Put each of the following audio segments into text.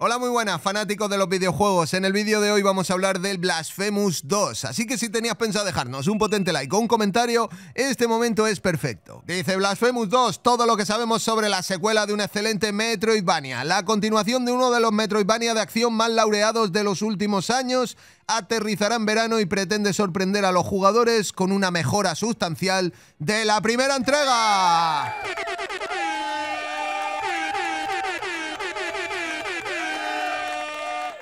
Hola muy buenas fanáticos de los videojuegos, en el vídeo de hoy vamos a hablar del Blasphemous 2, así que si tenías pensado dejarnos un potente like o un comentario, este momento es perfecto. Dice Blasphemous 2, todo lo que sabemos sobre la secuela de un excelente Metroidvania, la continuación de uno de los Metroidvania de acción más laureados de los últimos años, aterrizará en verano y pretende sorprender a los jugadores con una mejora sustancial de la primera entrega.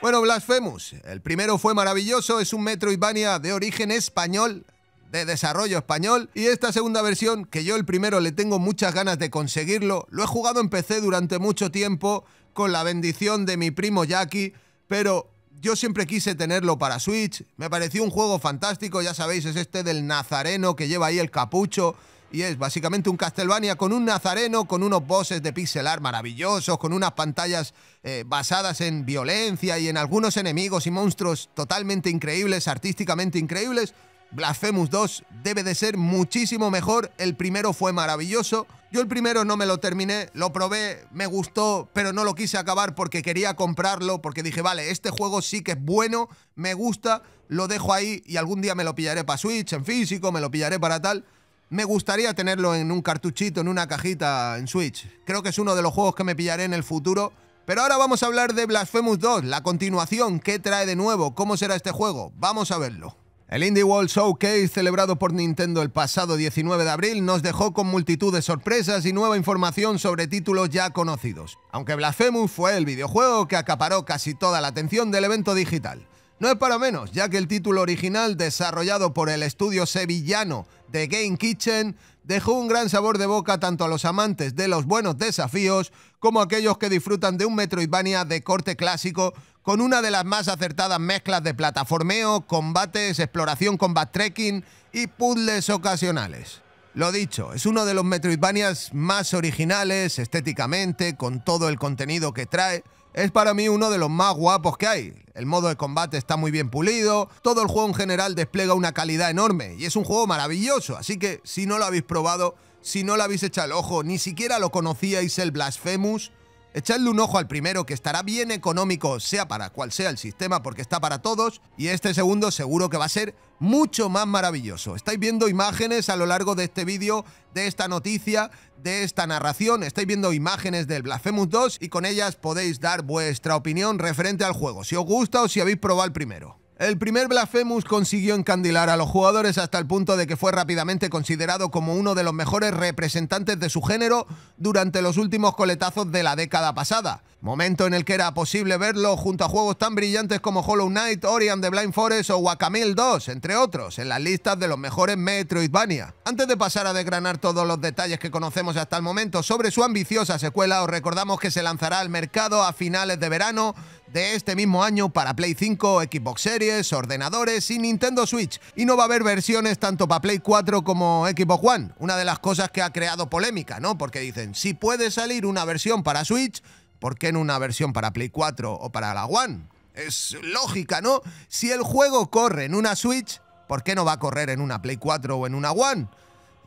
Bueno, Blasphemous. El primero fue maravilloso, es un Metroidvania de origen español, de desarrollo español. Y esta segunda versión, que yo el primero le tengo muchas ganas de conseguirlo, lo he jugado en PC durante mucho tiempo, con la bendición de mi primo Jackie, pero yo siempre quise tenerlo para Switch. Me pareció un juego fantástico, ya sabéis, es este del nazareno que lleva ahí el capucho. Y es básicamente un Castlevania con un nazareno, con unos bosses de pixel art maravillosos, con unas pantallas eh, basadas en violencia y en algunos enemigos y monstruos totalmente increíbles, artísticamente increíbles. Blasphemous 2 debe de ser muchísimo mejor, el primero fue maravilloso. Yo el primero no me lo terminé, lo probé, me gustó, pero no lo quise acabar porque quería comprarlo, porque dije, vale, este juego sí que es bueno, me gusta, lo dejo ahí y algún día me lo pillaré para Switch, en físico, me lo pillaré para tal me gustaría tenerlo en un cartuchito, en una cajita, en Switch. Creo que es uno de los juegos que me pillaré en el futuro. Pero ahora vamos a hablar de Blasphemous 2, la continuación, qué trae de nuevo, cómo será este juego. Vamos a verlo. El Indie World Showcase celebrado por Nintendo el pasado 19 de abril nos dejó con multitud de sorpresas y nueva información sobre títulos ya conocidos, aunque Blasphemous fue el videojuego que acaparó casi toda la atención del evento digital. No es para menos, ya que el título original desarrollado por el estudio sevillano de Game Kitchen dejó un gran sabor de boca tanto a los amantes de los buenos desafíos como a aquellos que disfrutan de un Metroidvania de corte clásico con una de las más acertadas mezclas de plataformeo, combates, exploración combat trekking y puzzles ocasionales. Lo dicho, es uno de los Metroidvanias más originales estéticamente, con todo el contenido que trae, es para mí uno de los más guapos que hay. El modo de combate está muy bien pulido, todo el juego en general despliega una calidad enorme y es un juego maravilloso, así que si no lo habéis probado, si no lo habéis echado el ojo, ni siquiera lo conocíais el Blasphemous, Echadle un ojo al primero que estará bien económico, sea para cual sea el sistema, porque está para todos, y este segundo seguro que va a ser mucho más maravilloso. Estáis viendo imágenes a lo largo de este vídeo, de esta noticia, de esta narración, estáis viendo imágenes del Blasphemous 2 y con ellas podéis dar vuestra opinión referente al juego, si os gusta o si habéis probado el primero. El primer Blasphemous consiguió encandilar a los jugadores hasta el punto de que fue rápidamente considerado como uno de los mejores representantes de su género durante los últimos coletazos de la década pasada. Momento en el que era posible verlo junto a juegos tan brillantes como Hollow Knight, Ori and the Blind Forest o Wakamil 2, entre otros, en las listas de los mejores Metroidvania. Antes de pasar a desgranar todos los detalles que conocemos hasta el momento sobre su ambiciosa secuela, os recordamos que se lanzará al mercado a finales de verano de este mismo año para Play 5, Xbox Series, ordenadores y Nintendo Switch. Y no va a haber versiones tanto para Play 4 como Xbox One. Una de las cosas que ha creado polémica, ¿no? Porque dicen, si puede salir una versión para Switch, ¿por qué en una versión para Play 4 o para la One? Es lógica, ¿no? Si el juego corre en una Switch, ¿por qué no va a correr en una Play 4 o en una One?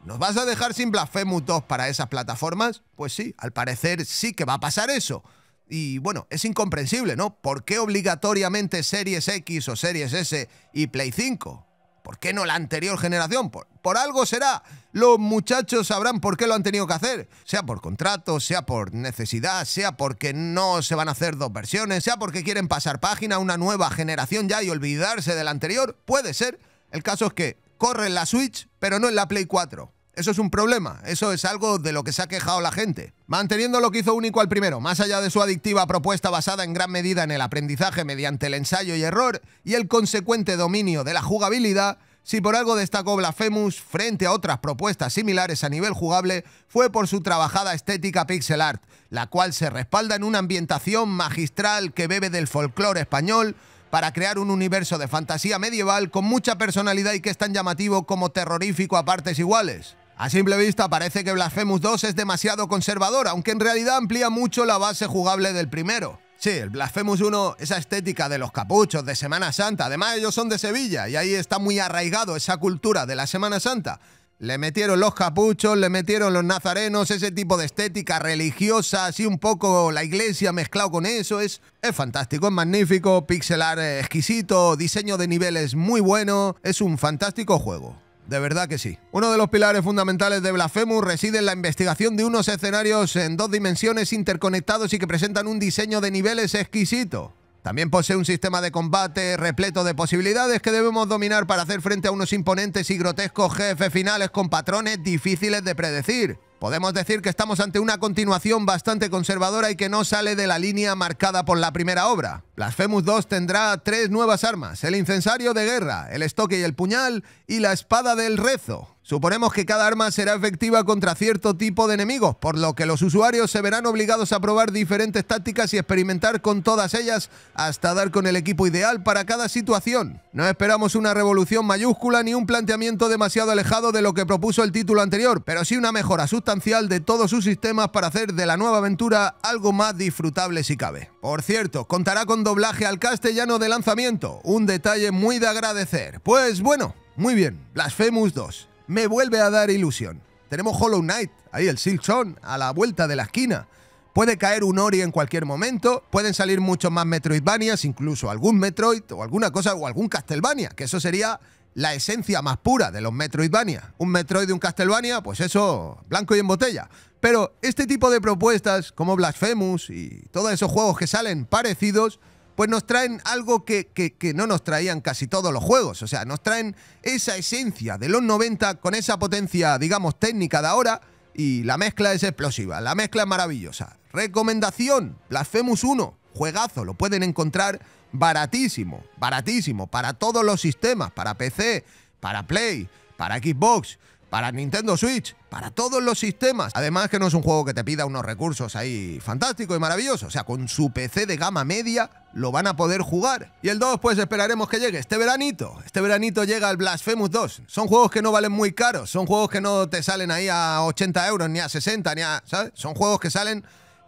¿Nos vas a dejar sin Blasphemous 2 para esas plataformas? Pues sí, al parecer sí que va a pasar eso. Y bueno, es incomprensible, ¿no? ¿Por qué obligatoriamente Series X o Series S y Play 5? ¿Por qué no la anterior generación? Por, algo será. Los muchachos sabrán por qué lo han tenido que hacer. Sea por contrato, sea por necesidad, sea porque no se van a hacer dos versiones, sea porque quieren pasar página a una nueva generación ya y olvidarse de la anterior. Puede ser. El caso es que corre en la Switch, pero no en la Play 4. Eso es un problema, eso es algo de lo que se ha quejado la gente. Manteniendo lo que hizo único al primero, más allá de su adictiva propuesta basada en gran medida en el aprendizaje mediante el ensayo y error y el consecuente dominio de la jugabilidad, si por algo destacó Blasphemous frente a otras propuestas similares a nivel jugable, fue por su trabajada estética pixel art, la cual se respalda en una ambientación magistral que bebe del folclore español para crear un universo de fantasía medieval con mucha personalidad y que es tan llamativo como terrorífico a partes iguales. A simple vista parece que Blasphemous 2 es demasiado conservador, aunque en realidad amplía mucho la base jugable del primero. Sí, el Blasphemous 1, esa estética de los capuchos de Semana Santa, además ellos son de Sevilla y ahí está muy arraigado esa cultura de la Semana Santa. Le metieron los capuchos, le metieron los nazarenos, ese tipo de estética religiosa, así un poco la iglesia mezclado con eso, es, es fantástico, es magnífico, pixelar exquisito, diseño de niveles muy bueno, es un fantástico juego de verdad que sí. Uno de los pilares fundamentales de Blasphemous reside en la investigación de unos escenarios en dos dimensiones interconectados y que presentan un diseño de niveles exquisito. También posee un sistema de combate repleto de posibilidades que debemos dominar para hacer frente a unos imponentes y grotescos jefes finales con patrones difíciles de predecir. Podemos decir que estamos ante una continuación bastante conservadora y que no sale de la línea marcada por la primera obra. FEMUS 2 tendrá tres nuevas armas, el incensario de guerra, el estoque y el puñal y la espada del rezo. Suponemos que cada arma será efectiva contra cierto tipo de enemigos, por lo que los usuarios se verán obligados a probar diferentes tácticas y experimentar con todas ellas hasta dar con el equipo ideal para cada situación. No esperamos una revolución mayúscula ni un planteamiento demasiado alejado de lo que propuso el título anterior, pero sí una mejora sustancial de todos sus sistemas para hacer de la nueva aventura algo más disfrutable si cabe. Por cierto, contará con doblaje al castellano de lanzamiento, un detalle muy de agradecer. Pues bueno, muy bien, Blasphemous 2 me vuelve a dar ilusión. Tenemos Hollow Knight, ahí el Silchon, a la vuelta de la esquina. Puede caer un Ori en cualquier momento, pueden salir muchos más Metroidvanias, incluso algún Metroid o alguna cosa o algún Castlevania, que eso sería la esencia más pura de los Metroidvania. Un Metroid y un Castlevania, pues eso, blanco y en botella. Pero este tipo de propuestas, como Blasphemous y todos esos juegos que salen parecidos, pues nos traen algo que, no nos traían casi todos los juegos. O sea, nos traen esa esencia de los 90 con esa potencia, digamos, técnica de ahora y la mezcla es explosiva, la mezcla es maravillosa. Recomendación, Blasphemous 1, juegazo, lo pueden encontrar baratísimo, baratísimo, para todos los sistemas, para PC, para Play, para Xbox, para Nintendo Switch, para todos los sistemas. Además que no es un juego que te pida unos recursos ahí fantásticos y maravillosos. O sea, con su PC de gama media lo van a poder jugar. Y el 2 pues esperaremos que llegue este veranito. Este veranito llega el Blasphemous 2. Son juegos que no valen muy caros. Son juegos que no te salen ahí a 80 euros, ni a 60, ni a... ¿Sabes? Son juegos que salen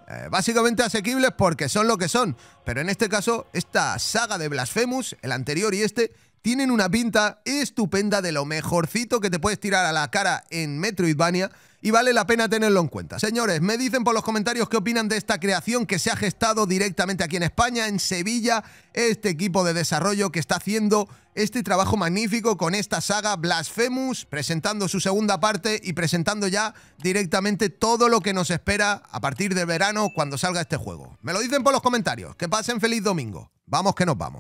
eh, básicamente asequibles porque son lo que son. Pero en este caso, esta saga de Blasphemous, el anterior y este, tienen una pinta estupenda de lo mejorcito que te puedes tirar a la cara en Metroidvania y vale la pena tenerlo en cuenta. Señores, me dicen por los comentarios qué opinan de esta creación que se ha gestado directamente aquí en España, en Sevilla, este equipo de desarrollo que está haciendo este trabajo magnífico con esta saga Blasphemous, presentando su segunda parte y presentando ya directamente todo lo que nos espera a partir de verano cuando salga este juego. Me lo dicen por los comentarios. Que pasen feliz domingo. Vamos que nos vamos.